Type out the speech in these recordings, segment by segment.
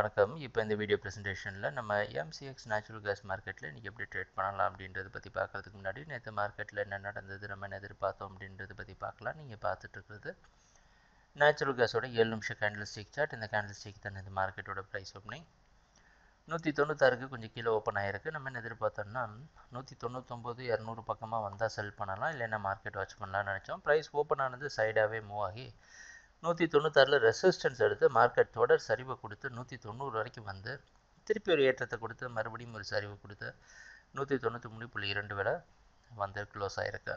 வணக்கம் இப்போ இந்த வீடியோ ப்ரெசன்டேஷனில் நம்ம எம்சிஎக்ஸ் நேச்சுரல் கேஸ் மார்க்கெட்டில் இன்றைக்கி எப்படி ட்ரேட் பண்ணலாம் அப்படின்றத பற்றி பார்க்குறதுக்கு முன்னாடி நேற்று மார்க்கெட்டில் என்ன நடந்தது நம்ம என்ன எதிர்பார்த்தோம் அப்படின்றத பற்றி பார்க்கலாம் நீங்கள் பார்த்துட்ருக்குறது நேச்சுரல் கேஸோட ஏழு நிமிஷம் கேண்டில் ஸ்டிக் சார்ட் இந்த கேண்டில் ஸ்டிக் தானே இந்த மார்க்கெட்டோட ப்ரைஸ் ஓப்பனிங் நூற்றி தொண்ணூத்தாறுக்கு கொஞ்சம் கீழே ஓப்பன் ஆகிருக்கு நம்ம என்ன எதிர்பார்த்தோம்னா நூற்றி தொண்ணூத்தொம்பது இரநூறு பக்கமாக வந்தால் செல் பண்ணலாம் இல்லைன்னா மார்க்கெட் வாட்ச் பண்ணலாம்னு நினச்சோம் ப்ரைஸ் ஓப்பன் ஆனது சைடாகவே மூவ் ஆகி நூற்றி தொண்ணூத்தாறில் ரெசிஸ்டன்ஸ் எடுத்து மார்க்கெட் தொடர் சரிவை கொடுத்து நூற்றி தொண்ணூறு வரைக்கும் வந்து திருப்பி ஒரு ஏற்றத்தை கொடுத்து மறுபடியும் ஒரு சரிவு கொடுத்து நூற்றி தொண்ணூற்றி மூணு புள்ளி இரண்டு வேலை வந்து க்ளோஸ் ஆகிருக்கு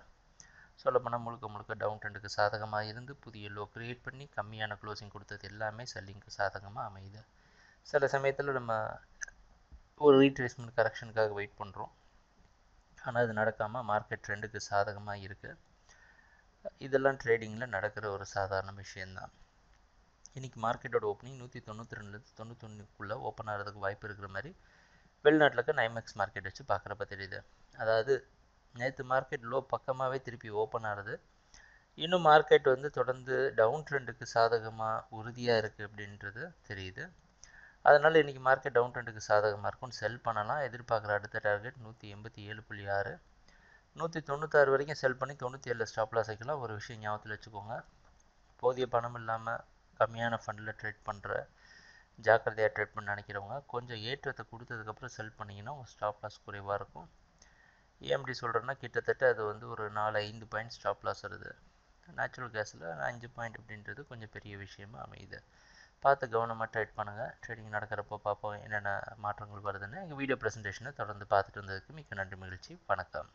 சொல்லப்போனால் முழுக்க முழுக்க டவுன் ட்ரெண்டுக்கு சாதகமாக இருந்து புதிய லோ க்ரியேட் பண்ணி கம்மியான க்ளோசிங் கொடுத்தது எல்லாமே செல்லிங்க்கு சாதகமாக அமையுது சில சமயத்தில் நம்ம ஒரு ரீட்ரேஸ்மெண்ட் கரெக்ஷனுக்காக வெயிட் பண்ணுறோம் ஆனால் அது நடக்காமல் மார்க்கெட் ட்ரெண்டுக்கு சாதகமாக இருக்குது இதெல்லாம் ட்ரேடிங்கில் நடக்கிற ஒரு சாதாரண விஷயந்தான் இன்றைக்கி மார்க்கெட்டோட ஓப்பனிங் நூற்றி தொண்ணூற்றி ரெண்டுலேருந்து தொண்ணூத்தொன்னுக்குள்ளே ஓப்பன் ஆகிறதுக்கு வாய்ப்பு இருக்கிற மாதிரி வெளிநாட்டில் இருக்க நைமேக்ஸ் மார்க்கெட் வச்சு பார்க்குறப்ப தெரியுது அதாவது நேற்று மார்க்கெட் லோ பக்கமாகவே திருப்பி ஓப்பன் ஆகிறது இன்னும் மார்க்கெட் வந்து தொடர்ந்து டவுன் ட்ரெண்டுக்கு சாதகமாக உறுதியாக இருக்குது அப்படின்றது தெரியுது அதனால் இன்றைக்கி மார்க்கெட் டவுன் ட்ரெண்டுக்கு சாதகமாக இருக்கும்னு செல் பண்ணலாம் எதிர்பார்க்குற அடுத்த டார்கெட் நூற்றி எண்பத்தி ஏழு புள்ளி ஆறு நூற்றி தொண்ணூத்தாறு வரைக்கும் செல் பண்ணி தொண்ணூற்றி ஏழில் ஸ்டாப் லாஸ் வைக்கலாம் ஒரு விஷயம் ஞாபகத்தில் வச்சுக்கோங்க போதிய பணம் இல்லாமல் கம்மியான ஃபண்டில் ட்ரேட் பண்ணுற ஜாக்கிரதையாக ட்ரேட் பண்ண நினைக்கிறவங்க கொஞ்சம் ஏற்றத்தை கொடுத்ததுக்கப்புறம் செல் பண்ணிங்கன்னா உங்கள் ஸ்டாப் லாஸ் குறைவாக இருக்கும் ஏன் e அப்படி சொல்கிறேன்னா கிட்டத்தட்ட அது வந்து ஒரு நாலு ஐந்து பாயிண்ட் ஸ்டாப் லாஸ் வருது நேச்சுரல் கேஸில் அஞ்சு பாயிண்ட் அப்படின்றது கொஞ்சம் பெரிய விஷயமா அமையுது பார்த்து கவனமாக ட்ரேட் பண்ணுங்கள் ட்ரேடிங் நடக்கிறப்போ பார்ப்போம் என்னென்ன மாற்றங்கள் வருதுன்னு எங்கள் வீடியோ ப்ரெசன்டேஷனை தொடர்ந்து பார்த்துட்டு வந்ததுக்கு மிக்க நன்றி மகிழ்ச்சி வணக்கம்